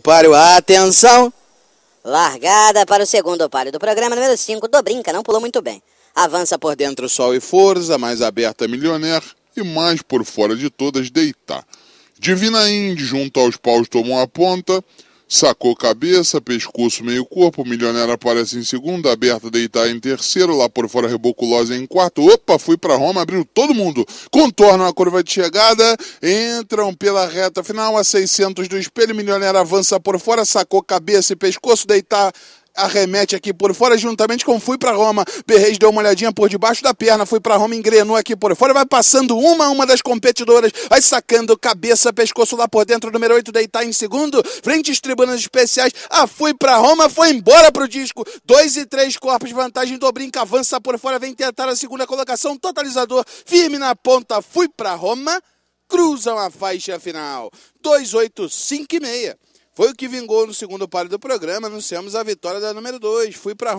Páreo, atenção! Largada para o segundo páreo do programa, número 5, do Brinca, não pulou muito bem. Avança por dentro Sol e Força, mais aberta Milionaire e mais por fora de todas Deitar. Divina Indy junto aos paus tomou a ponta, Sacou cabeça, pescoço, meio corpo. milionário aparece em segundo, aberta deitar em terceiro, lá por fora reboculosa em quarto. Opa, fui para Roma, abriu todo mundo. Contornam a curva de chegada, entram pela reta final a 600 do espelho. Milionário avança por fora, sacou cabeça e pescoço, deitar arremete aqui por fora, juntamente com Fui para Roma. Perrez deu uma olhadinha por debaixo da perna, Fui para Roma, engrenou aqui por fora, vai passando uma a uma das competidoras, vai sacando cabeça, pescoço lá por dentro, número 8 deitar em segundo, frente às tribunas especiais, a Fui para Roma, foi embora pro disco, 2 e 3 corpos de vantagem do Brinca, avança por fora, vem tentar a segunda colocação, totalizador, firme na ponta, Fui para Roma, cruzam a faixa final, 2, 8, 5 e meia. Foi o que vingou no segundo par do programa, anunciamos a vitória da número 2. Fui para